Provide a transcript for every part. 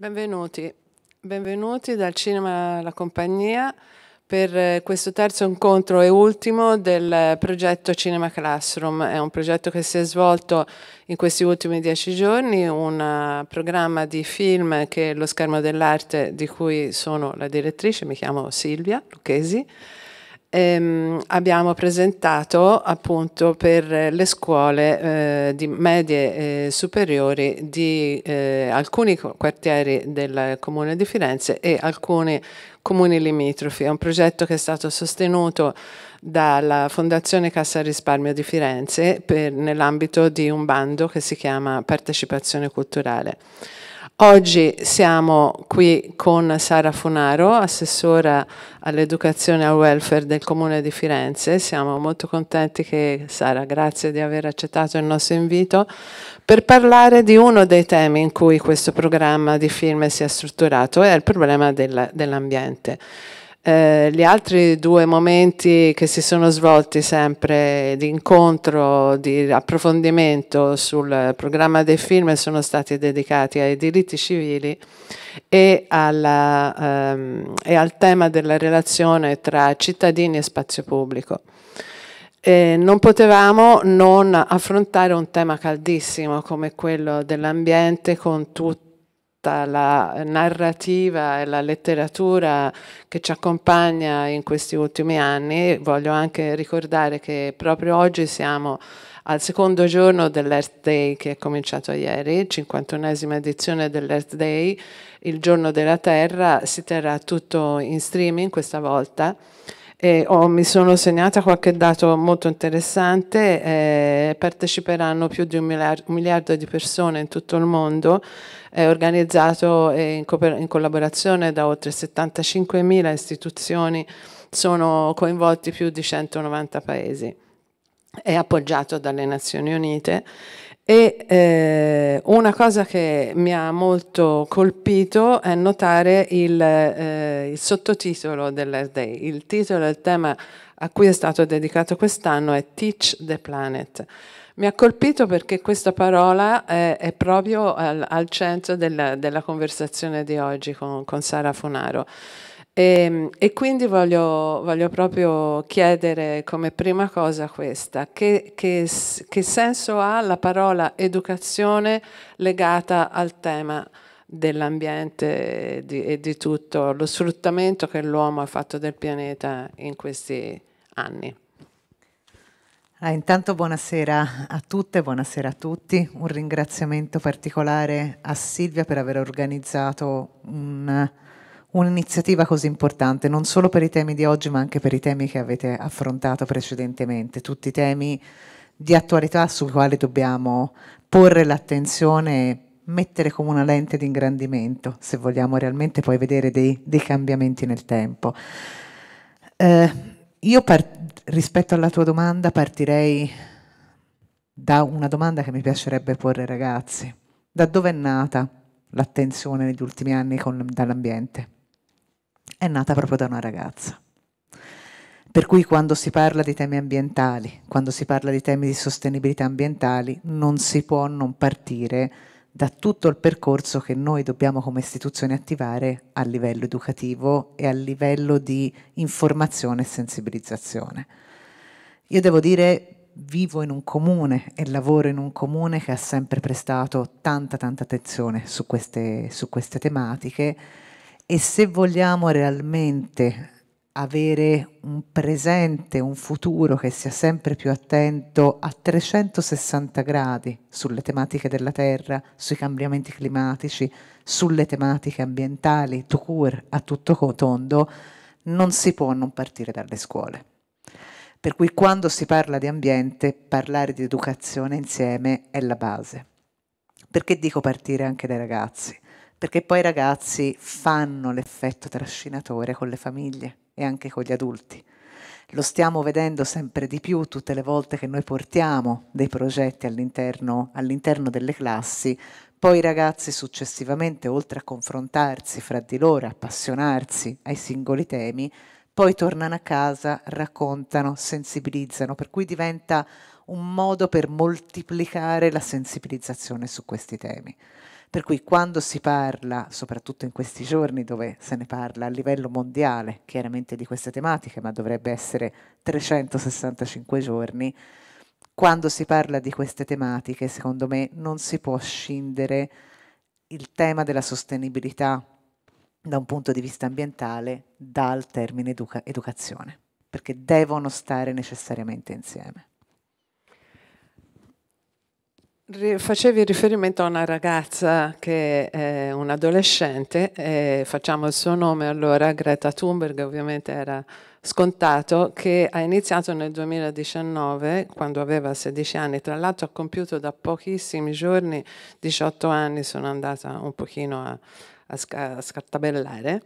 Benvenuti, benvenuti dal Cinema La Compagnia per eh, questo terzo incontro e ultimo del progetto Cinema Classroom. È un progetto che si è svolto in questi ultimi dieci giorni, un eh, programma di film che è lo schermo dell'arte di cui sono la direttrice, mi chiamo Silvia Lucchesi ehm, abbiamo presentato appunto per le scuole eh, di medie e superiori di eh, alcuni quartieri del comune di Firenze e alcuni comuni limitrofi. È un progetto che è stato sostenuto dalla Fondazione Cassa Risparmio di Firenze nell'ambito di un bando che si chiama Partecipazione Culturale. Oggi siamo qui con Sara Funaro, assessora all'educazione e al welfare del Comune di Firenze. Siamo molto contenti che Sara, grazie di aver accettato il nostro invito per parlare di uno dei temi in cui questo programma di film si è strutturato, è il problema dell'ambiente. Eh, gli altri due momenti che si sono svolti sempre di incontro, di approfondimento sul programma dei film sono stati dedicati ai diritti civili e, alla, ehm, e al tema della relazione tra cittadini e spazio pubblico. Eh, non potevamo non affrontare un tema caldissimo come quello dell'ambiente con tutti la narrativa e la letteratura che ci accompagna in questi ultimi anni, voglio anche ricordare che proprio oggi siamo al secondo giorno dell'Earth Day che è cominciato ieri, 51esima edizione dell'Earth Day, il giorno della Terra, si terrà tutto in streaming questa volta. E, oh, mi sono segnata qualche dato molto interessante, eh, parteciperanno più di un miliardo, un miliardo di persone in tutto il mondo è organizzato eh, in, in collaborazione da oltre 75.000 istituzioni, sono coinvolti più di 190 paesi è appoggiato dalle Nazioni Unite e eh, una cosa che mi ha molto colpito è notare il, eh, il sottotitolo dell'Earth Day. Il titolo e il tema a cui è stato dedicato quest'anno è Teach the Planet. Mi ha colpito perché questa parola è, è proprio al, al centro della, della, conversazione di oggi con, con Sara Funaro. E, ehm, e quindi voglio, voglio, proprio chiedere come prima cosa questa, che, che, che senso ha la parola educazione legata al tema dell'ambiente e di, e di tutto lo sfruttamento che l'uomo ha fatto del pianeta in questi anni? Ah, intanto buonasera a tutte, buonasera a tutti. Un ringraziamento particolare a Silvia per aver organizzato un, un'iniziativa così importante, non solo per i temi di oggi, ma anche per i temi che avete affrontato precedentemente, tutti i temi di attualità sui quali dobbiamo porre l'attenzione e mettere come una lente di ingrandimento, se vogliamo realmente poi vedere dei, dei cambiamenti nel tempo. Eh, io part- rispetto alla tua domanda partirei da una domanda che mi piacerebbe porre ai ragazzi. Da dove è nata l'attenzione negli ultimi anni con, dall'ambiente? È nata proprio da una ragazza. Per cui quando si parla di temi ambientali, quando si parla di temi di sostenibilità ambientali, non si può non partire da tutto il percorso che noi dobbiamo come istituzione attivare a livello educativo e a livello di informazione e sensibilizzazione. Io devo dire vivo in un comune e lavoro in un comune che ha sempre prestato tanta tanta attenzione su queste, su queste tematiche e se vogliamo realmente avere un presente, un futuro che sia sempre più attento a 360 gradi sulle tematiche della terra, sui cambiamenti climatici, sulle tematiche ambientali, to cure, a tutto tondo, non si può non partire dalle scuole. Per cui quando si parla di ambiente, parlare di educazione insieme è la base. Perché dico partire anche dai ragazzi? perché poi i ragazzi fanno l'effetto trascinatore con le famiglie e anche con gli adulti. Lo stiamo vedendo sempre di più tutte le volte che noi portiamo dei progetti all'interno, all'interno delle classi, poi i ragazzi successivamente, oltre a confrontarsi fra di loro, appassionarsi ai singoli temi, poi tornano a casa, raccontano, sensibilizzano, per cui diventa un modo per moltiplicare la sensibilizzazione su questi temi. Per cui quando si parla, soprattutto in questi giorni dove se ne parla a livello mondiale, chiaramente di queste tematiche, ma dovrebbe essere 365 giorni, quando si parla di queste tematiche, secondo me, non si può scindere il tema della sostenibilità da un punto di vista ambientale dal termine educa- educazione, perché devono stare necessariamente insieme. Facevi riferimento a una ragazza che è un'adolescente, adolescente, facciamo il suo nome allora, Greta Thunberg ovviamente era scontato, che ha iniziato nel 2019 quando aveva 16 anni, tra l'altro ha compiuto da pochissimi giorni 18 anni, sono andata un pochino a, a, sc a scartabellare.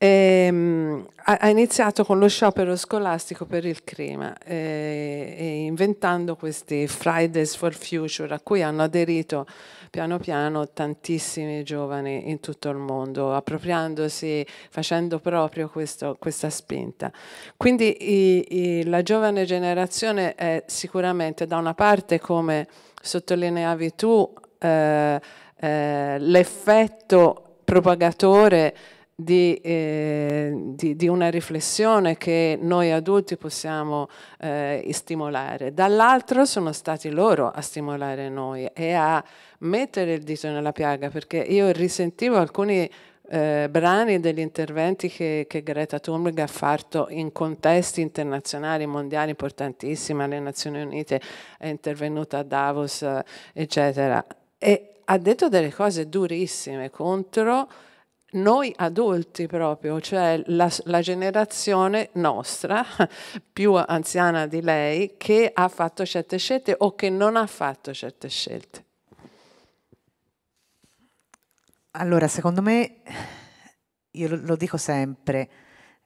E, ehm, ha iniziato con lo sciopero scolastico per il clima, e, eh, e inventando questi Fridays for Future a cui hanno aderito piano piano tantissimi giovani in tutto il mondo, appropriandosi, facendo proprio questo, questa spinta. Quindi i, i, la giovane generazione è sicuramente da una parte, come sottolineavi tu, eh, eh, l'effetto propagatore di, eh, di, di, una riflessione che noi adulti possiamo eh, stimolare, dall'altro sono stati loro a stimolare noi e a mettere il dito nella piaga, perché io risentivo alcuni eh, brani degli interventi che, che, Greta Thunberg ha fatto in contesti internazionali, mondiali importantissimi, alle Nazioni Unite, è intervenuta a Davos, eh, eccetera, e ha detto delle cose durissime contro noi adulti proprio, cioè la, la, generazione nostra, più anziana di lei, che ha fatto certe scelte o che non ha fatto certe scelte? Allora, secondo me, io lo dico sempre,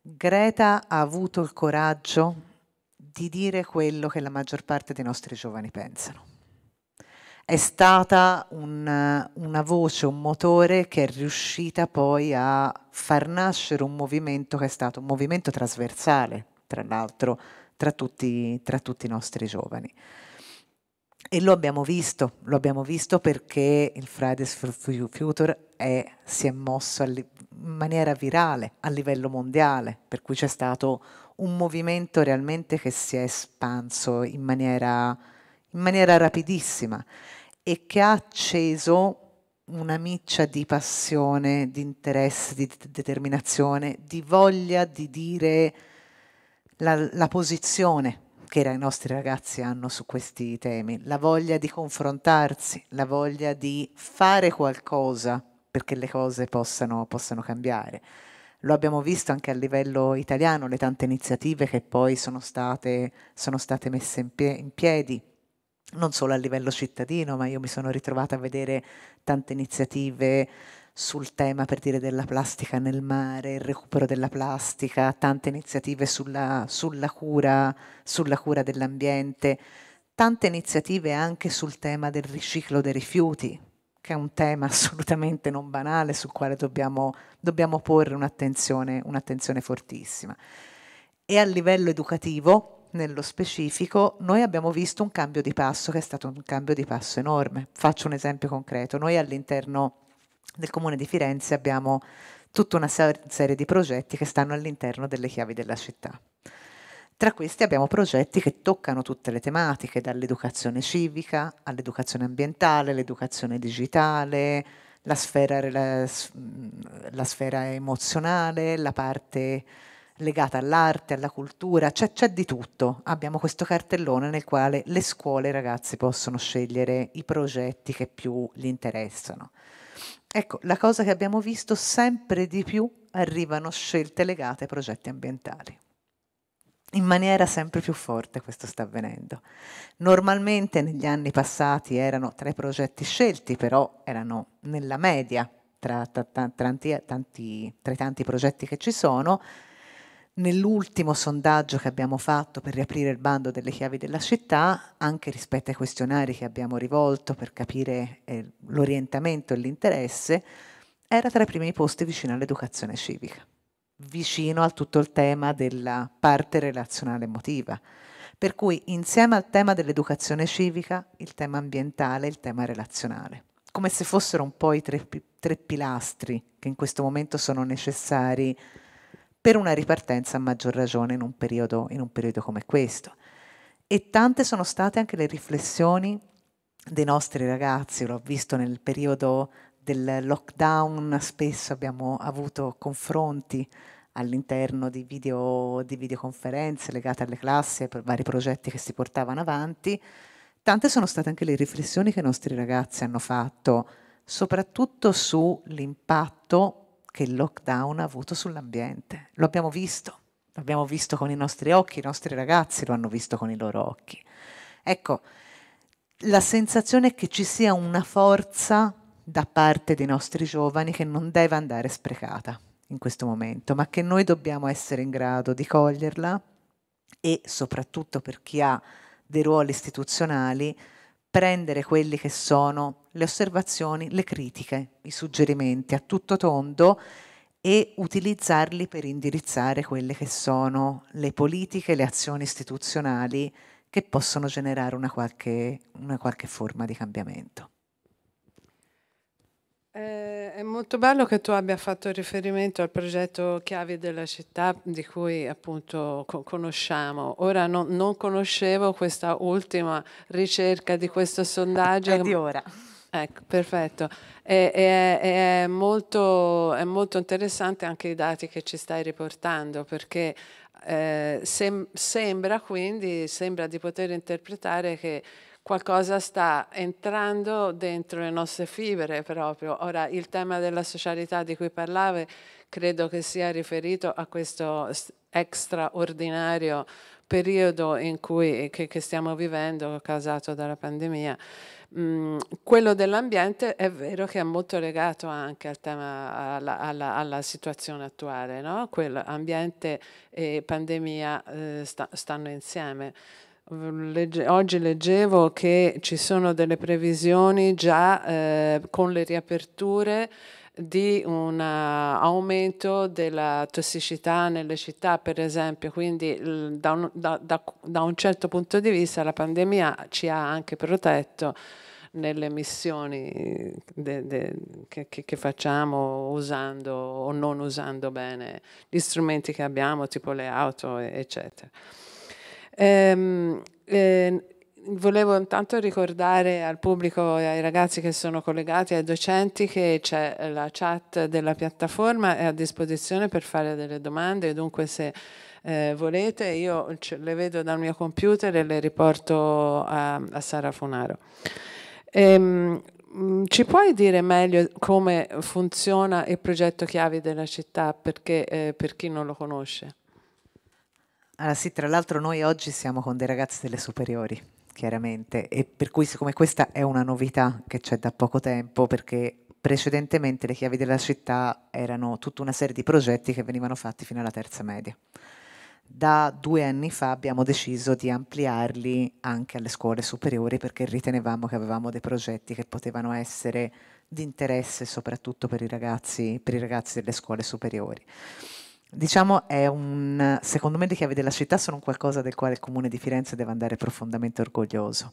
Greta ha avuto il coraggio di dire quello che la maggior parte dei nostri giovani pensano è stata un, una voce, un motore che è riuscita poi a far nascere un movimento che è stato un movimento trasversale, tra l'altro, tra, tra tutti, i nostri giovani. E lo abbiamo visto, lo abbiamo visto perché il Fridays for Future è, si è mosso in maniera virale a livello mondiale, per cui c'è stato un movimento realmente che si è espanso in maniera, in maniera rapidissima e che ha acceso una miccia di passione, di interesse, di determinazione, di voglia di dire la, la posizione che i nostri ragazzi hanno su questi temi, la voglia di confrontarsi, la voglia di fare qualcosa perché le cose possano, possano cambiare. Lo abbiamo visto anche a livello italiano, le tante iniziative che poi sono state, sono state messe in, pie in piedi non solo a livello cittadino, ma io mi sono ritrovata a vedere tante iniziative sul tema per dire della plastica nel mare, il recupero della plastica, tante iniziative sulla, sulla cura, sulla cura dell'ambiente, tante iniziative anche sul tema del riciclo dei rifiuti, che è un tema assolutamente non banale sul quale dobbiamo, dobbiamo porre un'attenzione, un'attenzione fortissima. E a livello educativo, nello specifico, noi abbiamo visto un cambio di passo che è stato un cambio di passo enorme. Faccio un esempio concreto. Noi all'interno del Comune di Firenze abbiamo tutta una serie di progetti che stanno all'interno delle chiavi della città. Tra questi abbiamo progetti che toccano tutte le tematiche, dall'educazione civica all'educazione ambientale, l'educazione digitale, la sfera, la, la sfera emozionale, la parte legata all'arte, alla cultura, c'è, c'è di tutto. Abbiamo questo cartellone nel quale le scuole e i ragazzi possono scegliere i progetti che più gli interessano. Ecco, la cosa che abbiamo visto sempre di più arrivano scelte legate ai progetti ambientali. In maniera sempre più forte questo sta avvenendo. Normalmente negli anni passati erano tra i progetti scelti, però erano nella media tra, tra, tra, tanti, tra i tanti progetti che ci sono, Nell'ultimo sondaggio che abbiamo fatto per riaprire il bando delle chiavi della città, anche rispetto ai questionari che abbiamo rivolto per capire eh, l'orientamento e l'interesse, era tra i primi posti vicino all'educazione civica, vicino a tutto il tema della parte relazionale emotiva. Per cui insieme al tema dell'educazione civica, il tema ambientale, il tema relazionale, come se fossero un po' i tre, tre pilastri che in questo momento sono necessari per una ripartenza a maggior ragione in un periodo, in un periodo come questo. E tante sono state anche le riflessioni dei nostri ragazzi, l'ho visto nel periodo del lockdown, spesso abbiamo avuto confronti all'interno di, video, di videoconferenze legate alle classi e per vari progetti che si portavano avanti. Tante sono state anche le riflessioni che i nostri ragazzi hanno fatto, soprattutto sull'impatto che il lockdown ha avuto sull'ambiente. Lo abbiamo visto, l'abbiamo visto con i nostri occhi, i nostri ragazzi lo hanno visto con i loro occhi. Ecco, la sensazione è che ci sia una forza da parte dei nostri giovani che non deve andare sprecata in questo momento, ma che noi dobbiamo essere in grado di coglierla e soprattutto per chi ha dei ruoli istituzionali, prendere quelli che sono le osservazioni, le critiche, i suggerimenti a tutto tondo e utilizzarli per indirizzare quelle che sono le politiche, le azioni istituzionali che possono generare una qualche, una qualche forma di cambiamento. Eh, è molto bello che tu abbia fatto riferimento al progetto Chiavi della città di cui appunto conosciamo. Ora no, non conoscevo questa ultima ricerca di questo sondaggio. È di ora Ecco, perfetto. E, e, è, molto, è, molto, interessante anche i dati che ci stai riportando perché eh, sem sembra quindi, sembra di poter interpretare che qualcosa sta entrando dentro le nostre fibre proprio. Ora il tema della socialità di cui parlavi credo che sia riferito a questo straordinario periodo in cui, che, che stiamo vivendo causato dalla pandemia. Mm, quello dell'ambiente è vero che è molto legato anche al tema, alla, alla, alla situazione attuale, no? Quello, ambiente e pandemia eh, sta, stanno insieme. Legge, oggi leggevo che ci sono delle previsioni già eh, con le riaperture di un eh, aumento della tossicità nelle città, per esempio. Quindi da un, da, da, da un certo punto di vista la pandemia ci ha anche protetto nelle missioni de, de, che, che, facciamo usando o non usando bene gli strumenti che abbiamo, tipo le auto, eccetera. Ehm, eh, volevo intanto ricordare al pubblico e ai ragazzi che sono collegati, ai docenti, che c'è la chat della piattaforma è a disposizione per fare delle domande, dunque se eh, volete io le vedo dal mio computer e le riporto a, a Sara Funaro. Ehm, mm, ci puoi dire meglio come funziona il progetto Chiavi della città perché, eh, per chi non lo conosce? Allora sì, tra l'altro noi oggi siamo con dei ragazzi delle superiori chiaramente, e per cui siccome questa è una novità che c'è da poco tempo, perché precedentemente le chiavi della città erano tutta una serie di progetti che venivano fatti fino alla terza media. Da due anni fa abbiamo deciso di ampliarli anche alle scuole superiori perché ritenevamo che avevamo dei progetti che potevano essere di interesse soprattutto per i ragazzi, per i ragazzi delle scuole superiori diciamo, è un, secondo me le chiavi della città sono qualcosa del quale il comune di Firenze deve andare profondamente orgoglioso.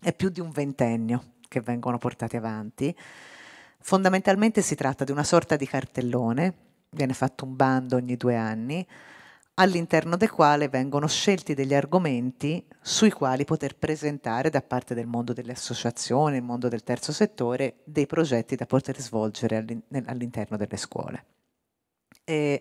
È più di un ventennio che vengono portati avanti. Fondamentalmente si tratta di una sorta di cartellone, viene fatto un bando ogni due anni, all'interno del quale vengono scelti degli argomenti sui quali poter presentare da parte del mondo delle associazioni, il mondo del terzo settore, dei progetti da poter svolgere all'interno delle scuole. E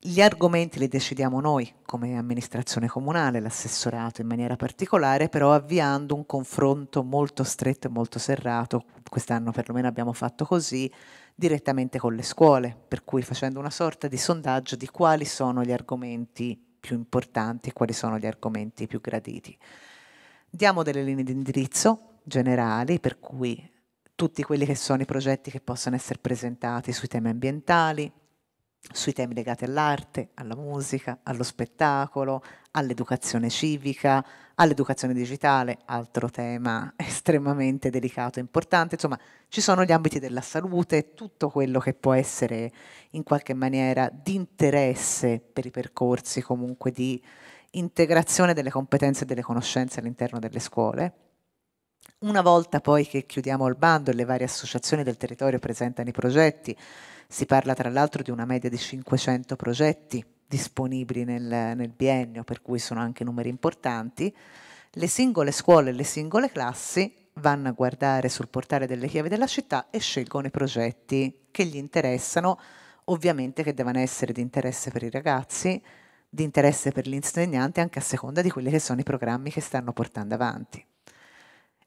gli argomenti li decidiamo noi come amministrazione comunale, l'assessorato in maniera particolare, però avviando un confronto molto stretto e molto serrato, quest'anno perlomeno abbiamo fatto così, direttamente con le scuole, per cui facendo una sorta di sondaggio di quali sono gli argomenti più importanti e quali sono gli argomenti più graditi. Diamo delle linee di indirizzo generali, per cui tutti quelli che sono i progetti che possono essere presentati sui temi ambientali, sui temi legati all'arte, alla musica, allo spettacolo, all'educazione civica, all'educazione digitale, altro tema estremamente delicato e importante. Insomma, ci sono gli ambiti della salute, tutto quello che può essere in qualche maniera di interesse per i percorsi comunque di integrazione delle competenze e delle conoscenze all'interno delle scuole. Una volta poi che chiudiamo il bando e le varie associazioni del territorio presentano i progetti, si parla tra l'altro di una media di 500 progetti disponibili nel, nel biennio, per cui sono anche numeri importanti. Le singole scuole e le singole classi vanno a guardare sul portale delle chiavi della città e scelgono i progetti che gli interessano, ovviamente che devono essere di interesse per i ragazzi, di interesse per l'insegnante, anche a seconda di quelli che sono i programmi che stanno portando avanti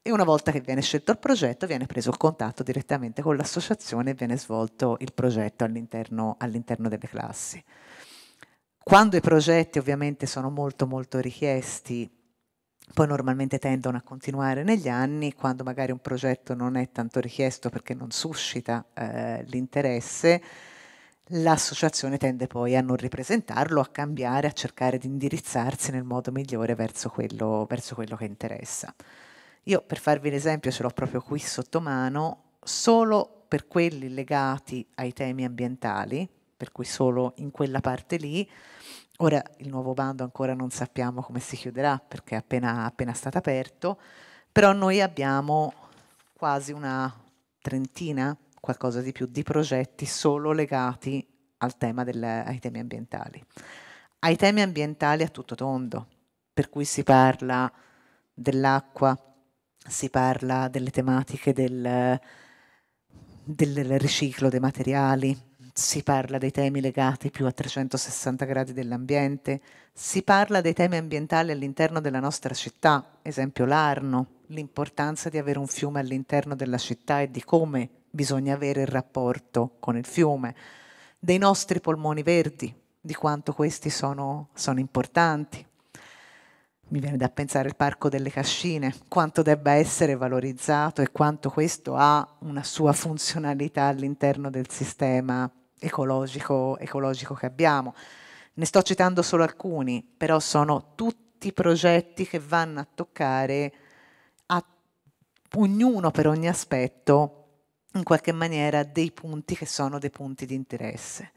e una volta che viene scelto il progetto viene preso il contatto direttamente con l'associazione e viene svolto il progetto all'interno, all'interno delle classi. Quando i progetti ovviamente sono molto molto richiesti, poi normalmente tendono a continuare negli anni, quando magari un progetto non è tanto richiesto perché non suscita eh, l'interesse, l'associazione tende poi a non ripresentarlo, a cambiare, a cercare di indirizzarsi nel modo migliore verso quello, verso quello che interessa. Io per farvi un esempio ce l'ho proprio qui sotto mano, solo per quelli legati ai temi ambientali, per cui solo in quella parte lì, ora il nuovo bando ancora non sappiamo come si chiuderà perché è appena, appena stato aperto, però noi abbiamo quasi una trentina, qualcosa di più, di progetti solo legati al tema del, ai temi ambientali. Ai temi ambientali a tutto tondo, per cui si parla dell'acqua, si parla delle tematiche del, del riciclo dei materiali, si parla dei temi legati più a 360 gradi dell'ambiente, si parla dei temi ambientali all'interno della nostra città, esempio l'Arno, l'importanza di avere un fiume all'interno della città e di come bisogna avere il rapporto con il fiume, dei nostri polmoni verdi, di quanto questi sono, sono importanti, mi viene da pensare il Parco delle Cascine, quanto debba essere valorizzato e quanto questo ha una sua funzionalità all'interno del sistema ecologico, ecologico che abbiamo. Ne sto citando solo alcuni, però sono tutti progetti che vanno a toccare a ognuno per ogni aspetto in qualche maniera dei punti che sono dei punti di interesse.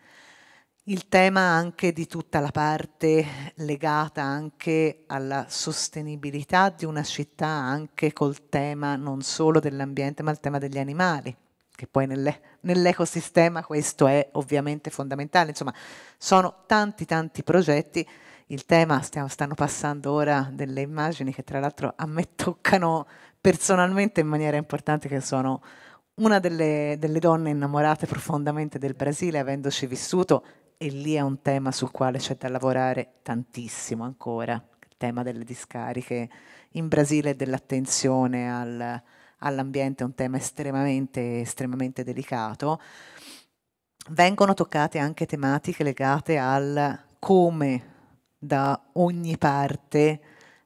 Il tema anche di tutta la parte legata anche alla sostenibilità di una città, anche col tema non solo dell'ambiente, ma il tema degli animali, che poi nell'ecosistema questo è ovviamente fondamentale. Insomma, sono tanti tanti progetti. Il tema, stiamo, stanno passando ora delle immagini che tra l'altro a me toccano personalmente in maniera importante, che sono una delle, delle donne innamorate profondamente del Brasile, avendoci vissuto e lì è un tema sul quale c'è da lavorare tantissimo ancora, il tema delle discariche in Brasile e dell'attenzione al, all'ambiente è un tema estremamente, estremamente delicato. Vengono toccate anche tematiche legate al come da ogni parte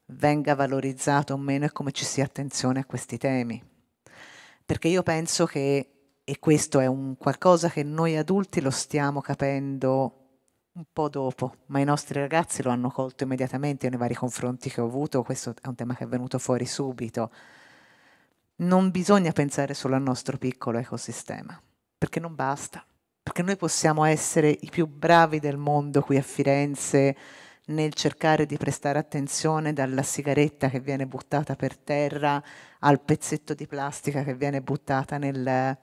venga valorizzato o meno e come ci sia attenzione a questi temi. Perché io penso che e questo è un qualcosa che noi adulti lo stiamo capendo un po' dopo, ma i nostri ragazzi lo hanno colto immediatamente nei vari confronti che ho avuto, questo è un tema che è venuto fuori subito. Non bisogna pensare solo al nostro piccolo ecosistema, perché non basta, perché noi possiamo essere i più bravi del mondo qui a Firenze nel cercare di prestare attenzione dalla sigaretta che viene buttata per terra al pezzetto di plastica che viene buttata nel,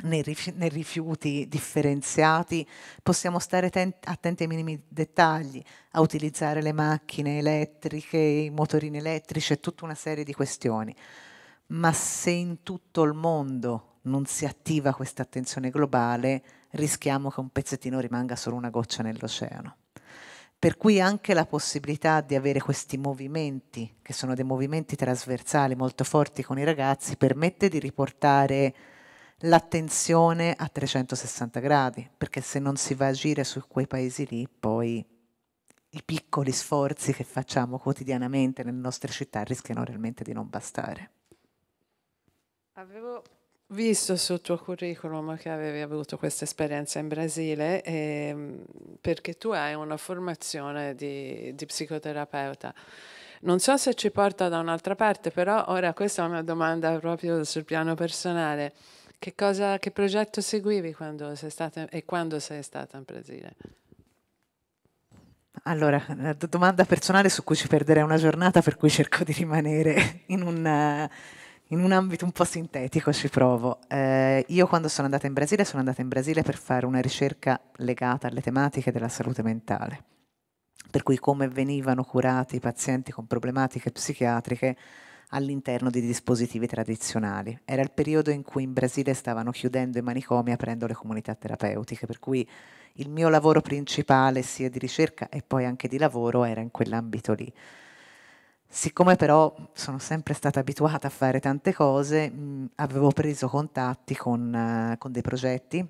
nei, rifi- nei, rifiuti differenziati, possiamo stare ten- attenti ai minimi dettagli, a utilizzare le macchine elettriche, i motorini elettrici e tutta una serie di questioni. Ma se in tutto il mondo non si attiva questa attenzione globale, rischiamo che un pezzettino rimanga solo una goccia nell'oceano. Per cui anche la possibilità di avere questi movimenti, che sono dei movimenti trasversali molto forti con i ragazzi, permette di riportare l'attenzione a 360 gradi, perché se non si va a agire su quei paesi lì, poi i piccoli sforzi che facciamo quotidianamente nelle nostre città rischiano realmente di non bastare. Avevo visto sul tuo curriculum che avevi avuto questa esperienza in Brasile ehm, perché tu hai una formazione di, di psicoterapeuta. Non so se ci porta da un'altra parte, però ora questa è una domanda proprio sul piano personale. Che, cosa, che progetto seguivi quando sei stata, e quando sei stata in Brasile? Allora, domanda personale su cui ci perderei una giornata, per cui cerco di rimanere in un, in un ambito un po' sintetico, ci provo. Eh, io quando sono andata in Brasile sono andata in Brasile per fare una ricerca legata alle tematiche della salute mentale, per cui come venivano curati i pazienti con problematiche psichiatriche all'interno di dispositivi tradizionali. Era il periodo in cui in Brasile stavano chiudendo i manicomi e aprendo le comunità terapeutiche, per cui il mio lavoro principale sia di ricerca e poi anche di lavoro era in quell'ambito lì. Siccome però sono sempre stata abituata a fare tante cose, mh, avevo preso contatti con, uh, con dei progetti,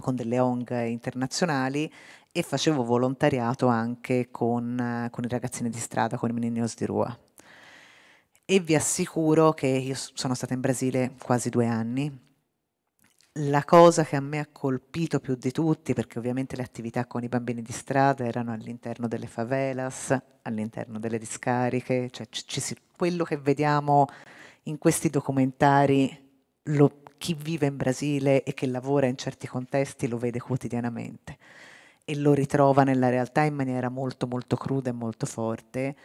con delle ONG internazionali e facevo volontariato anche con, uh, con i ragazzini di strada, con i meninos di Rua e vi assicuro che io sono stata in Brasile quasi due anni. La cosa che a me ha colpito più di tutti, perché ovviamente le attività con i bambini di strada erano all'interno delle favelas, all'interno delle discariche, cioè quello che vediamo in questi documentari, lo, chi vive in Brasile e che lavora in certi contesti lo vede quotidianamente e lo ritrova nella realtà in maniera molto molto cruda e molto forte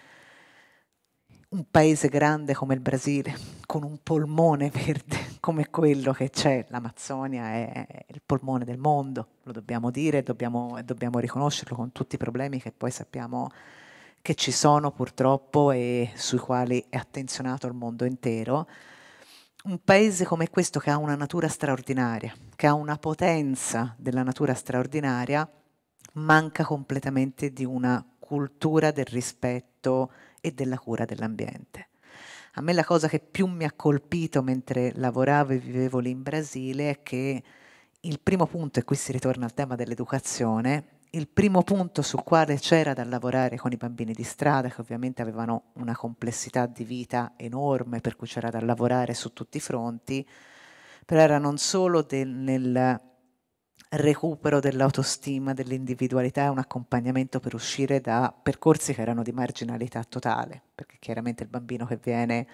un paese grande come il Brasile, con un polmone verde come quello che c'è, l'Amazzonia è il polmone del mondo, lo dobbiamo dire, dobbiamo, dobbiamo riconoscerlo con tutti i problemi che poi sappiamo che ci sono purtroppo e sui quali è attenzionato il mondo intero. Un paese come questo che ha una natura straordinaria, che ha una potenza della natura straordinaria, manca completamente di una cultura del rispetto e della cura dell'ambiente. A me la cosa che più mi ha colpito mentre lavoravo e vivevo lì in Brasile è che il primo punto, e qui si ritorna al tema dell'educazione, il primo punto sul quale c'era da lavorare con i bambini di strada, che ovviamente avevano una complessità di vita enorme, per cui c'era da lavorare su tutti i fronti, però era non solo del, nel recupero dell'autostima, dell'individualità e un accompagnamento per uscire da percorsi che erano di marginalità totale, perché chiaramente il bambino che viene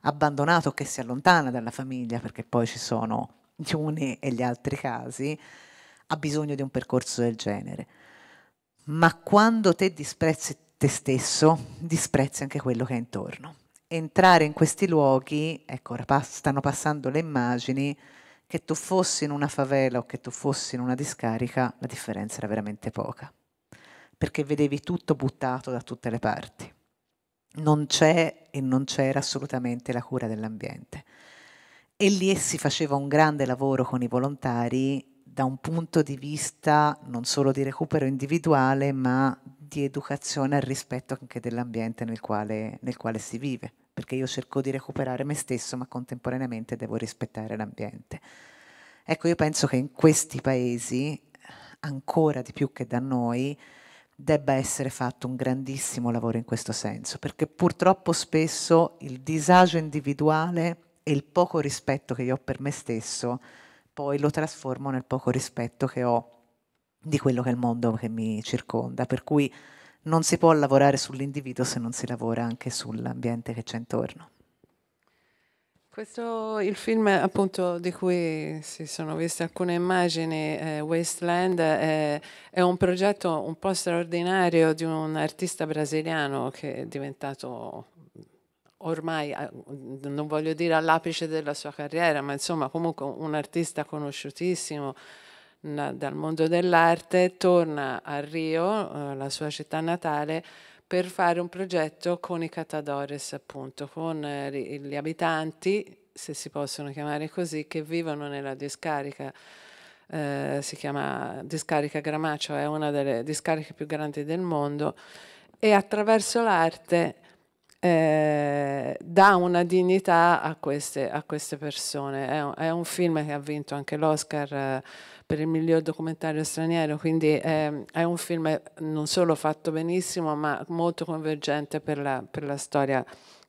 abbandonato, che si allontana dalla famiglia, perché poi ci sono gli uni e gli altri casi, ha bisogno di un percorso del genere. Ma quando te disprezzi te stesso, disprezzi anche quello che è intorno. Entrare in questi luoghi, ecco, stanno passando le immagini, che tu fossi in una favela o che tu fossi in una discarica, la differenza era veramente poca, perché vedevi tutto buttato da tutte le parti. Non c'è e non c'era assolutamente la cura dell'ambiente. E lì si faceva un grande lavoro con i volontari da un punto di vista non solo di recupero individuale, ma di educazione al rispetto anche dell'ambiente nel quale, nel quale si vive perché io cerco di recuperare me stesso, ma contemporaneamente devo rispettare l'ambiente. Ecco, io penso che in questi paesi, ancora di più che da noi, debba essere fatto un grandissimo lavoro in questo senso, perché purtroppo spesso il disagio individuale e il poco rispetto che io ho per me stesso, poi lo trasformo nel poco rispetto che ho di quello che è il mondo che mi circonda. Per cui non si può lavorare sull'individuo se non si lavora anche sull'ambiente che c'è intorno. Questo il film appunto di cui si sono viste alcune immagini, eh, Wasteland, eh, è un progetto un po' straordinario di un artista brasiliano che è diventato ormai non voglio dire all'apice della sua carriera, ma insomma comunque un artista conosciutissimo dal mondo dell'arte, torna a Rio, eh, la sua città natale, per fare un progetto con i Catadores, appunto, con eh, gli abitanti, se si possono chiamare così, che vivono nella discarica. Eh, si chiama Discarica Gramaccio, è una delle discariche più grandi del mondo e attraverso l'arte eh, dà una dignità a queste, a queste persone. È un, è un, film che ha vinto anche l'Oscar eh, per il miglior documentario straniero, quindi eh, è un film non solo fatto benissimo, ma molto convergente per la, per la storia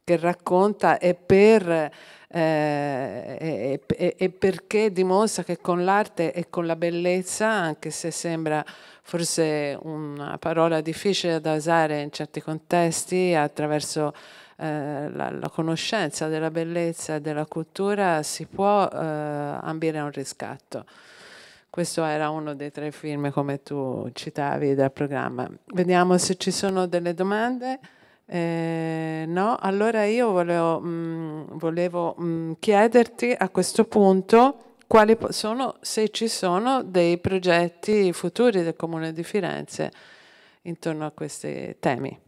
che racconta e per eh, e, perché dimostra che con l'arte e con la bellezza, anche se sembra forse una parola difficile da usare in certi contesti, attraverso eh, la, la, conoscenza della bellezza e della cultura si può eh, ambire a un riscatto. Questo era uno dei tre film, come tu citavi, dal programma. Vediamo se ci sono delle domande. Eh, no, allora io volevo, mh, mm, volevo mh, mm, chiederti a questo punto quali sono, se ci sono dei progetti futuri del Comune di Firenze intorno a questi temi.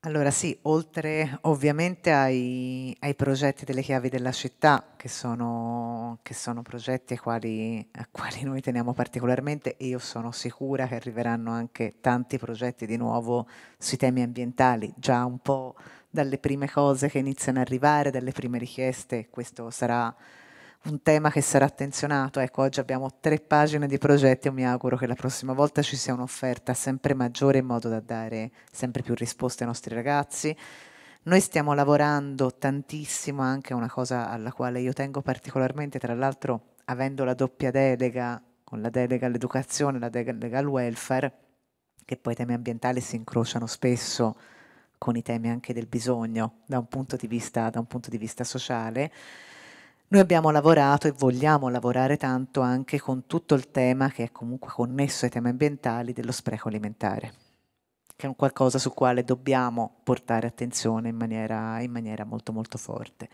Allora sì, oltre ovviamente ai, ai, progetti delle chiavi della città, che sono, che sono progetti ai quali, a quali noi teniamo particolarmente io sono sicura che arriveranno anche tanti progetti di nuovo sui temi ambientali, già un po' dalle prime cose che iniziano ad arrivare, dalle prime richieste, questo sarà un tema che sarà attenzionato. Ecco, oggi abbiamo tre pagine di progetti e mi auguro che la prossima volta ci sia un'offerta sempre maggiore in modo da dare sempre più risposte ai nostri ragazzi. Noi stiamo lavorando tantissimo anche a una cosa alla quale io tengo particolarmente, tra l'altro avendo la doppia delega, con la delega all'educazione e la delega al welfare, che poi i temi ambientali si incrociano spesso con i temi anche del bisogno da un punto di vista, punto di vista sociale noi abbiamo lavorato e vogliamo lavorare tanto anche con tutto il tema che è comunque connesso ai temi ambientali dello spreco alimentare, che è un qualcosa su quale dobbiamo portare attenzione in maniera, in maniera molto molto forte.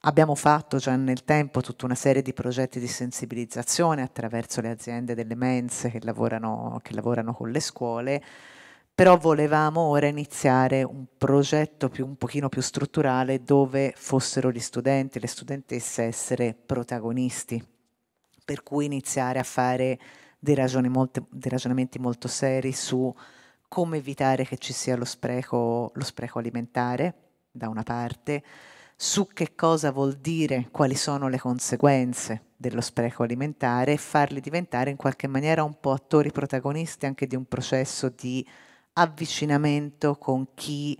Abbiamo fatto già nel tempo tutta una serie di progetti di sensibilizzazione attraverso le aziende delle mense che lavorano, che lavorano con le scuole, però volevamo ora iniziare un progetto più, un pochino più strutturale dove fossero gli studenti le studentesse essere protagonisti, per cui iniziare a fare dei, molto, dei ragionamenti molto seri su come evitare che ci sia lo spreco, lo spreco alimentare, da una parte, su che cosa vuol dire, quali sono le conseguenze dello spreco alimentare e farli diventare in qualche maniera un po' attori protagonisti anche di un processo di avvicinamento con chi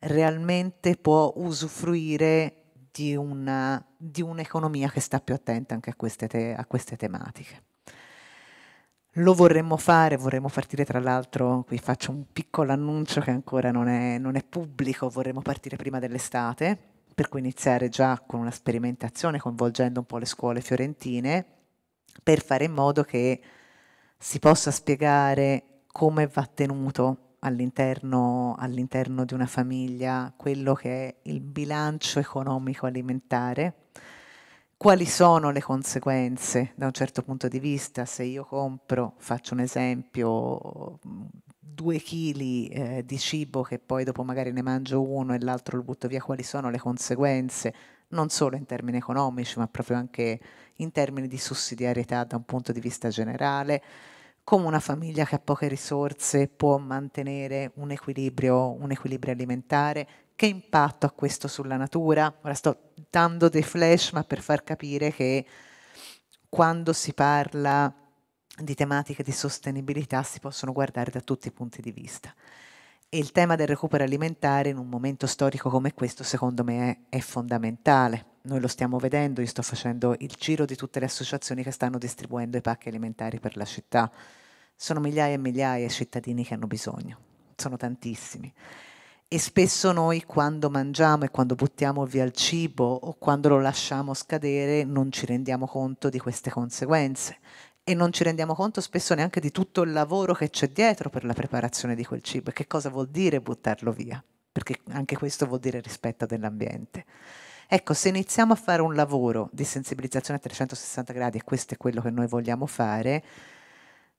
realmente può usufruire di, una, di un'economia che sta più attenta anche a queste, te, a queste tematiche. Lo vorremmo fare, vorremmo partire tra l'altro, qui faccio un piccolo annuncio che ancora non è, non è pubblico, vorremmo partire prima dell'estate, per cui iniziare già con una sperimentazione coinvolgendo un po' le scuole fiorentine, per fare in modo che si possa spiegare come va tenuto all'interno, all'interno di una famiglia quello che è il bilancio economico alimentare, quali sono le conseguenze da un certo punto di vista se io compro, faccio un esempio, due chili eh, di cibo che poi dopo magari ne mangio uno e l'altro lo butto via, quali sono le conseguenze non solo in termini economici ma proprio anche in termini di sussidiarietà da un punto di vista generale, come una famiglia che ha poche risorse può mantenere un equilibrio, un equilibrio alimentare? Che impatto ha questo sulla natura? Ora sto dando dei flash, ma per far capire che quando si parla di tematiche di sostenibilità si possono guardare da tutti i punti di vista. E il tema del recupero alimentare in un momento storico come questo, secondo me, è, è fondamentale noi lo stiamo vedendo, io sto facendo il giro di tutte le associazioni che stanno distribuendo i pacchi alimentari per la città. Sono migliaia e migliaia i cittadini che hanno bisogno, sono tantissimi. E spesso noi quando mangiamo e quando buttiamo via il cibo o quando lo lasciamo scadere non ci rendiamo conto di queste conseguenze e non ci rendiamo conto spesso neanche di tutto il lavoro che c'è dietro per la preparazione di quel cibo e che cosa vuol dire buttarlo via, perché anche questo vuol dire rispetto dell'ambiente. Ecco, se iniziamo a fare un lavoro di sensibilizzazione a 360 gradi, e questo è quello che noi vogliamo fare,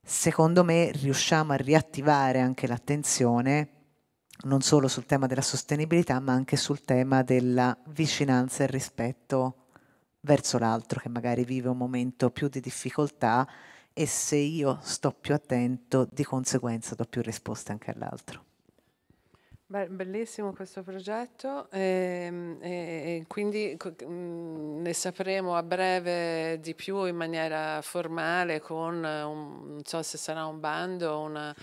secondo me riusciamo a riattivare anche l'attenzione non solo sul tema della sostenibilità, ma anche sul tema della vicinanza e rispetto verso l'altro che magari vive un momento più di difficoltà e se io sto più attento, di conseguenza do più risposte anche all'altro bellissimo questo progetto e, ehm, e, e quindi mm, ne sapremo a breve di più in maniera formale con, un, non so se sarà un bando o una...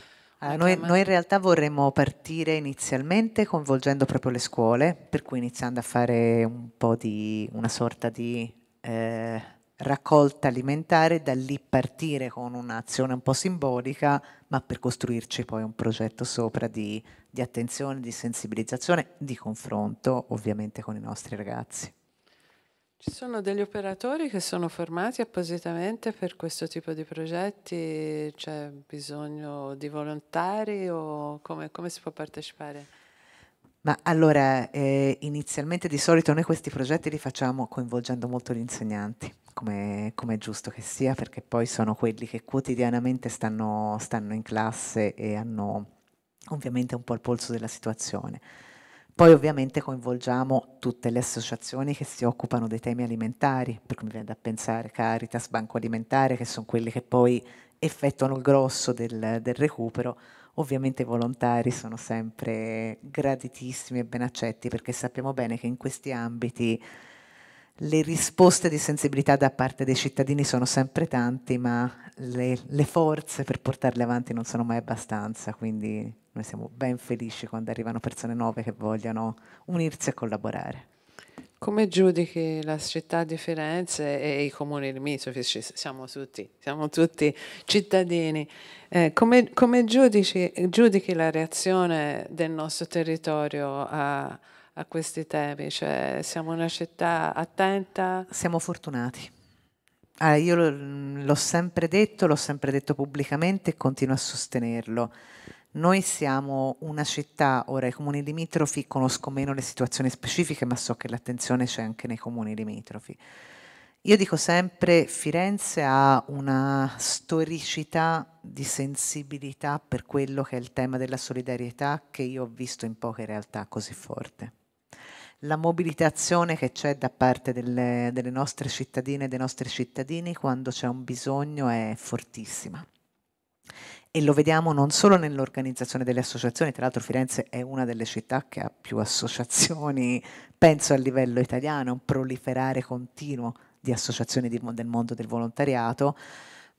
Allora, eh, noi, noi, in realtà vorremmo partire inizialmente coinvolgendo proprio le scuole, per cui iniziando a fare un po' di una sorta di eh, raccolta alimentare, da lì partire con un'azione un po' simbolica, ma per costruirci poi un progetto sopra di, di attenzione, di sensibilizzazione, di confronto ovviamente con i nostri ragazzi. Ci sono degli operatori che sono formati appositamente per questo tipo di progetti? C'è bisogno di volontari o come, come si può partecipare? Ma allora, eh, inizialmente di solito noi questi progetti li facciamo coinvolgendo molto gli insegnanti, come, è giusto che sia, perché poi sono quelli che quotidianamente stanno, stanno in classe e hanno ovviamente un po' il polso della situazione. Poi ovviamente coinvolgiamo tutte le associazioni che si occupano dei temi alimentari, per cui mi viene da pensare Caritas, Banco Alimentare, che sono quelli che poi effettuano il grosso del, del recupero, Ovviamente i volontari sono sempre graditissimi e ben accetti perché sappiamo bene che in questi ambiti le risposte di sensibilità da parte dei cittadini sono sempre tanti, ma le, le, forze per portarle avanti non sono mai abbastanza, quindi noi siamo ben felici quando arrivano persone nuove che vogliono unirsi e collaborare. Come giudichi la città di Firenze e i comuni limitrofi? Cioè, siamo tutti, siamo tutti cittadini. Eh, come, come giudici, giudichi la reazione del nostro territorio a, a questi temi? Cioè, siamo una città attenta? Siamo fortunati. Ah, io l'ho sempre detto, l'ho sempre detto pubblicamente e continuo a sostenerlo noi siamo una città, ora i comuni limitrofi conosco meno le situazioni specifiche, ma so che l'attenzione c'è anche nei comuni limitrofi. Io dico sempre Firenze ha una storicità di sensibilità per quello che è il tema della solidarietà che io ho visto in poche realtà così forte. La mobilitazione che c'è da parte delle, delle nostre cittadine e dei nostri cittadini quando c'è un bisogno è fortissima e lo vediamo non solo nell'organizzazione delle associazioni, tra l'altro Firenze è una delle città che ha più associazioni, penso a livello italiano, un proliferare continuo di associazioni di, del mondo del volontariato,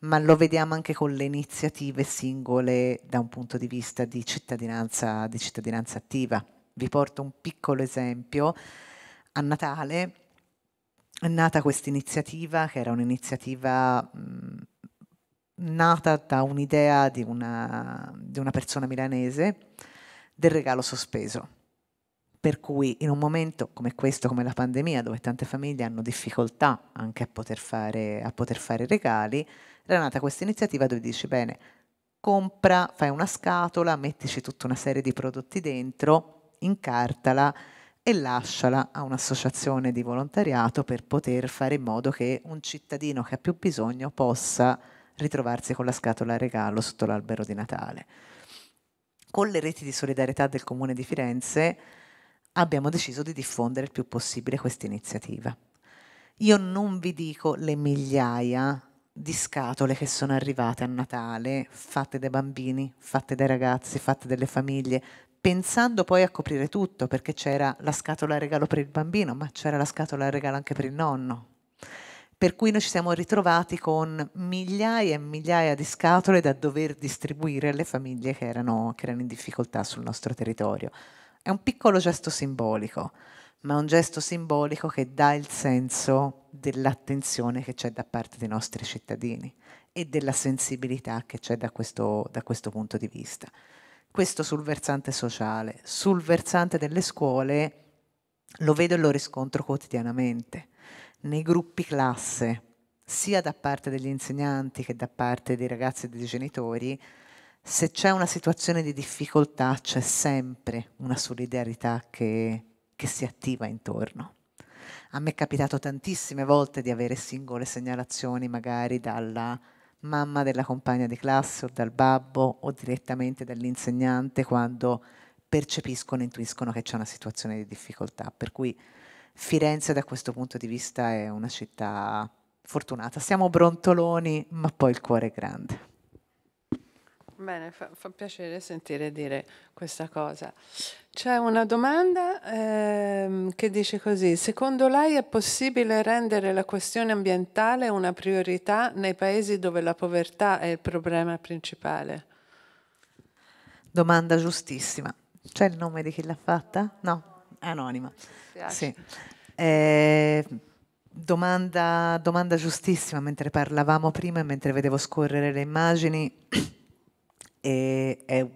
ma lo vediamo anche con le iniziative singole da un punto di vista di cittadinanza, di cittadinanza attiva. Vi porto un piccolo esempio. A Natale è nata questa iniziativa, che era un'iniziativa nata da un'idea di una, di una persona milanese del regalo sospeso. Per cui in un momento come questo, come la pandemia, dove tante famiglie hanno difficoltà anche a poter fare, a poter fare regali, era nata questa iniziativa dove dici bene, compra, fai una scatola, mettici tutta una serie di prodotti dentro, incartala e lasciala a un'associazione di volontariato per poter fare in modo che un cittadino che ha più bisogno possa ritrovarsi con la scatola a regalo sotto l'albero di Natale. Con le reti di solidarietà del Comune di Firenze abbiamo deciso di diffondere il più possibile questa iniziativa. Io non vi dico le migliaia di scatole che sono arrivate a Natale, fatte dai bambini, fatte dai ragazzi, fatte dalle famiglie, pensando poi a coprire tutto, perché c'era la scatola regalo per il bambino, ma c'era la scatola regalo anche per il nonno, per cui noi ci siamo ritrovati con migliaia e migliaia di scatole da dover distribuire alle famiglie che erano, che erano in difficoltà sul nostro territorio. È un piccolo gesto simbolico, ma è un gesto simbolico che dà il senso dell'attenzione che c'è da parte dei nostri cittadini e della sensibilità che c'è da questo, da questo punto di vista. Questo sul versante sociale, sul versante delle scuole lo vedo e lo riscontro quotidianamente nei gruppi classe, sia da parte degli insegnanti che da parte dei ragazzi e dei genitori, se c'è una situazione di difficoltà c'è sempre una solidarietà che, che si attiva intorno. A me è capitato tantissime volte di avere singole segnalazioni magari dalla mamma della compagna di classe o dal babbo o direttamente dall'insegnante quando percepiscono, intuiscono che c'è una situazione di difficoltà. Per cui Firenze da questo punto di vista è una città fortunata. Siamo brontoloni, ma poi il cuore è grande. Bene, fa, fa piacere sentire dire questa cosa. C'è una domanda ehm, che dice così, secondo lei è possibile rendere la questione ambientale una priorità nei paesi dove la povertà è il problema principale? Domanda giustissima. C'è il nome di chi l'ha fatta? No, anonima. Sì. Eh, domanda, domanda giustissima, mentre parlavamo prima e mentre vedevo scorrere le immagini, e, è,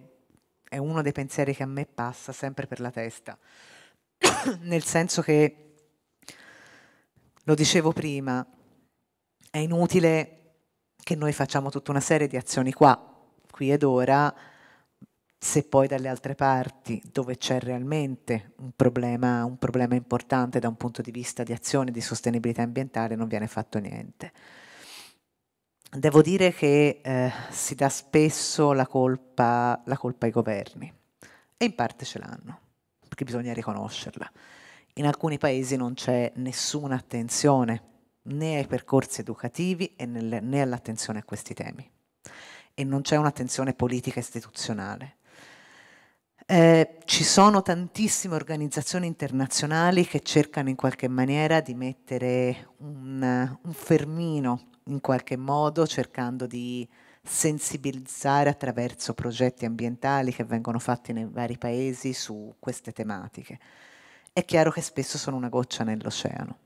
è uno dei pensieri che a me passa sempre per la testa, nel senso che, lo dicevo prima, è inutile che noi facciamo tutta una serie di azioni qua, qui ed ora, se poi dalle altre parti dove c'è realmente un problema, un problema, importante da un punto di vista di azione di sostenibilità ambientale non viene fatto niente. Devo dire che eh, si dà spesso la colpa, la colpa ai governi e in parte ce l'hanno, perché bisogna riconoscerla. In alcuni paesi non c'è nessuna attenzione né ai percorsi educativi né all'attenzione a questi temi e non c'è un'attenzione politica istituzionale. Eh, ci sono tantissime organizzazioni internazionali che cercano in qualche maniera di mettere un, un fermino in qualche modo, cercando di sensibilizzare attraverso progetti ambientali che vengono fatti nei vari paesi su queste tematiche. È chiaro che spesso sono una goccia nell'oceano.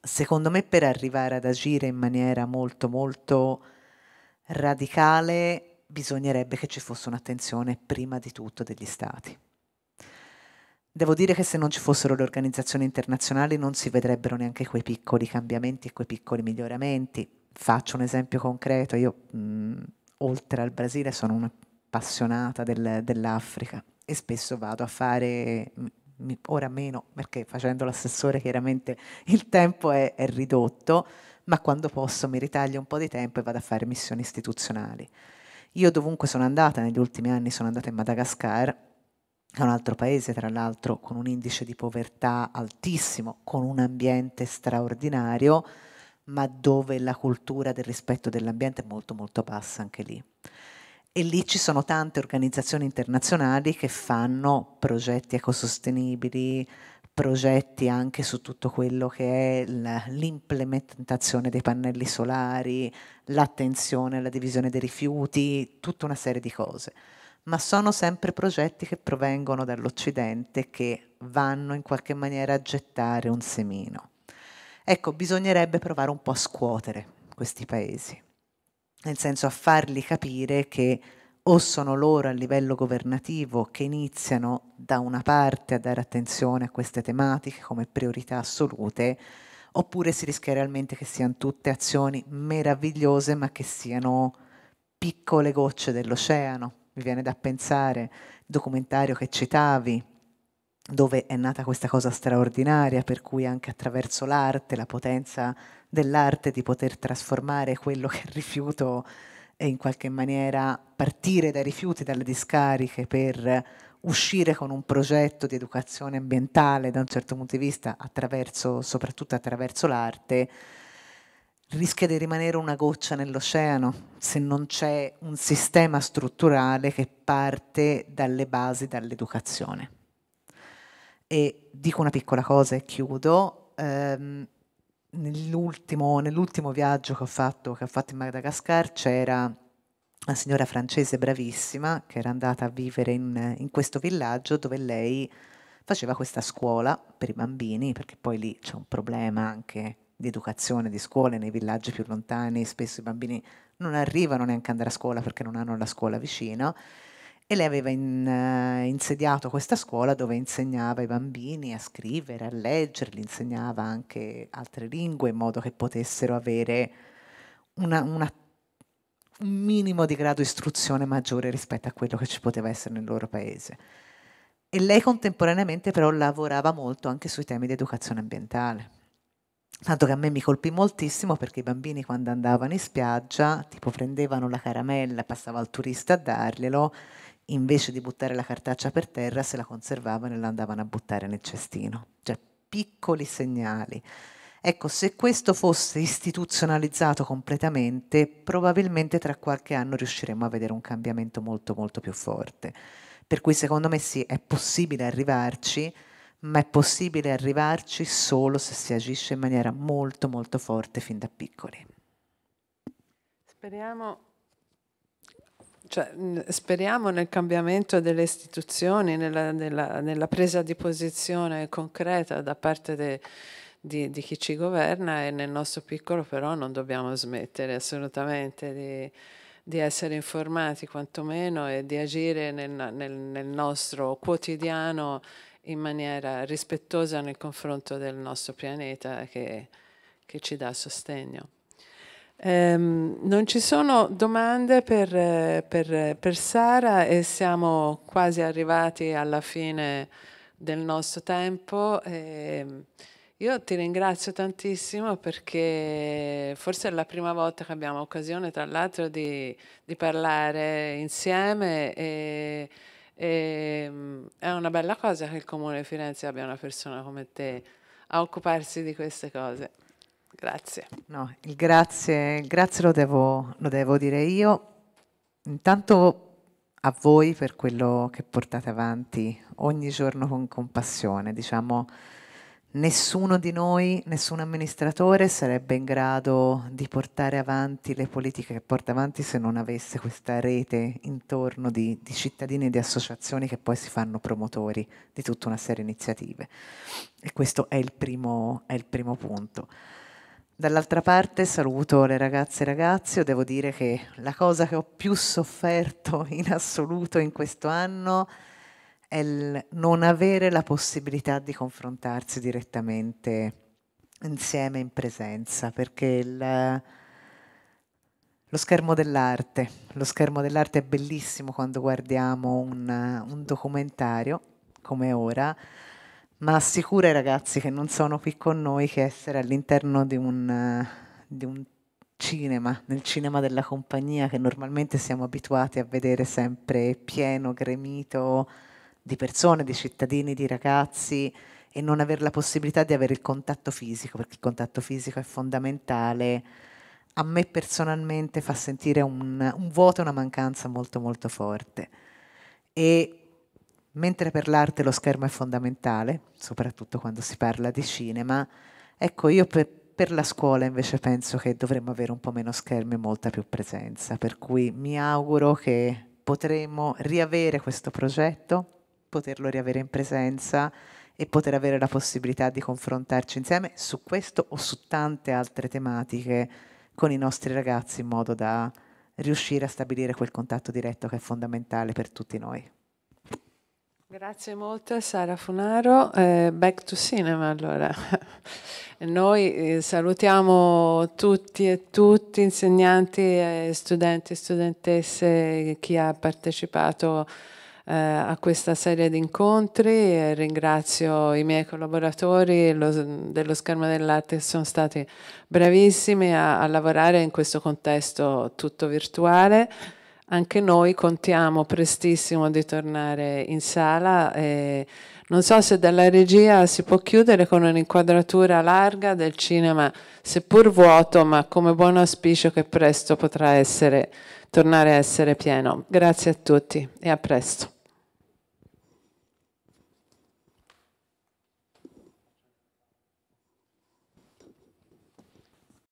Secondo me per arrivare ad agire in maniera molto molto radicale bisognerebbe che ci fosse un'attenzione prima di tutto degli Stati. Devo dire che se non ci fossero le organizzazioni internazionali non si vedrebbero neanche quei piccoli cambiamenti e quei piccoli miglioramenti. Faccio un esempio concreto, io mh, oltre al Brasile sono un'appassionata del, dell'Africa e spesso vado a fare, mh, ora meno perché facendo l'assessore chiaramente il tempo è, è ridotto, ma quando posso mi ritaglio un po' di tempo e vado a fare missioni istituzionali. Io dovunque sono andata, negli ultimi anni sono andata in Madagascar, è un altro paese tra l'altro con un indice di povertà altissimo, con un ambiente straordinario, ma dove la cultura del rispetto dell'ambiente è molto molto bassa anche lì. E lì ci sono tante organizzazioni internazionali che fanno progetti ecosostenibili, progetti anche su tutto quello che è l'implementazione dei pannelli solari, l'attenzione alla divisione dei rifiuti, tutta una serie di cose. Ma sono sempre progetti che provengono dall'Occidente che vanno in qualche maniera a gettare un semino. Ecco, bisognerebbe provare un po' a scuotere questi paesi, nel senso a farli capire che o sono loro a livello governativo che iniziano da una parte a dare attenzione a queste tematiche come priorità assolute, oppure si rischia realmente che siano tutte azioni meravigliose ma che siano piccole gocce dell'oceano. Mi viene da pensare il documentario che citavi, dove è nata questa cosa straordinaria, per cui anche attraverso l'arte, la potenza dell'arte di poter trasformare quello che è rifiuto in qualche maniera partire dai rifiuti, dalle discariche per uscire con un progetto di educazione ambientale da un certo punto di vista, attraverso, soprattutto attraverso l'arte, rischia di rimanere una goccia nell'oceano se non c'è un sistema strutturale che parte dalle basi, dall'educazione. E dico una piccola cosa e chiudo. Ehm, nell'ultimo, nell'ultimo viaggio che ho fatto, che ho fatto in Madagascar c'era una signora francese bravissima che era andata a vivere in, in, questo villaggio dove lei faceva questa scuola per i bambini, perché poi lì c'è un problema anche di educazione, di scuole nei villaggi più lontani, spesso i bambini non arrivano neanche ad andare a scuola perché non hanno la scuola vicino e lei aveva in, uh, insediato questa scuola dove insegnava ai bambini a scrivere, a leggere, li insegnava anche altre lingue in modo che potessero avere una, una, un minimo di grado di istruzione maggiore rispetto a quello che ci poteva essere nel loro paese. E lei contemporaneamente però lavorava molto anche sui temi di educazione ambientale. Tanto che a me mi colpì moltissimo perché i bambini quando andavano in spiaggia tipo prendevano la caramella, passava al turista a darglielo invece di buttare la cartaccia per terra, se la conservavano e la andavano a buttare nel cestino. Cioè, piccoli segnali. Ecco, se questo fosse istituzionalizzato completamente, probabilmente tra qualche anno riusciremo a vedere un cambiamento molto molto più forte. Per cui secondo me sì, è possibile arrivarci, ma è possibile arrivarci solo se si agisce in maniera molto molto forte fin da piccoli. Speriamo cioè, speriamo nel cambiamento delle istituzioni, nella, nella, nella, presa di posizione concreta da parte de, di, di, chi ci governa e nel nostro piccolo però non dobbiamo smettere assolutamente di, di essere informati quantomeno e di agire nel, nel, nel nostro quotidiano in maniera rispettosa nel confronto del nostro pianeta che, che ci dà sostegno. Um, non ci sono domande per, per, per, Sara e siamo quasi arrivati alla fine del nostro tempo. E ehm, io ti ringrazio tantissimo perché forse è la prima volta che abbiamo occasione, tra l'altro, di, di parlare insieme. E, e, ehm, è una bella cosa che il Comune di Firenze abbia una persona come te a occuparsi di queste cose. Grazie. No, il grazie, il grazie lo, devo, lo devo dire io. Intanto a voi per quello che portate avanti ogni giorno con compassione. Diciamo, nessuno di noi, nessun amministratore sarebbe in grado di portare avanti le politiche che porta avanti se non avesse questa rete intorno di, di cittadini e di associazioni che poi si fanno promotori di tutta una serie di iniziative. E questo è il primo, è il primo punto. Dall'altra parte saluto le ragazze e ragazzi, devo dire che la cosa che ho più sofferto in assoluto in questo anno è il non avere la possibilità di confrontarsi direttamente insieme in presenza, perché il, lo schermo dell'arte, lo schermo dell'arte è bellissimo quando guardiamo un, un documentario come ora, ma assicura ai ragazzi che non sono qui con noi che essere all'interno di un, di un cinema, nel cinema della compagnia che normalmente siamo abituati a vedere sempre pieno, gremito di persone, di cittadini, di ragazzi e non avere la possibilità di avere il contatto fisico, perché il contatto fisico è fondamentale, a me personalmente fa sentire un, un vuoto, una mancanza molto molto forte. E Mentre per l'arte lo schermo è fondamentale, soprattutto quando si parla di cinema, ecco io per, per la scuola invece penso che dovremmo avere un po' meno schermi e molta più presenza, per cui mi auguro che potremo riavere questo progetto, poterlo riavere in presenza e poter avere la possibilità di confrontarci insieme su questo o su tante altre tematiche con i nostri ragazzi in modo da riuscire a stabilire quel contatto diretto che è fondamentale per tutti noi. Grazie molto Sara Funaro, eh, back to cinema allora. Noi eh, salutiamo tutti e tutti, insegnanti, studenti e studentesse, chi ha partecipato eh, a questa serie di incontri. Eh, ringrazio i miei collaboratori lo, dello Schermo dell'Arte che sono stati bravissimi a, a lavorare in questo contesto tutto virtuale anche noi contiamo prestissimo di tornare in sala. non so se dalla regia si può chiudere con un'inquadratura larga del cinema, seppur vuoto, ma come buon auspicio che presto potrà essere, tornare a essere pieno. Grazie a tutti e a presto.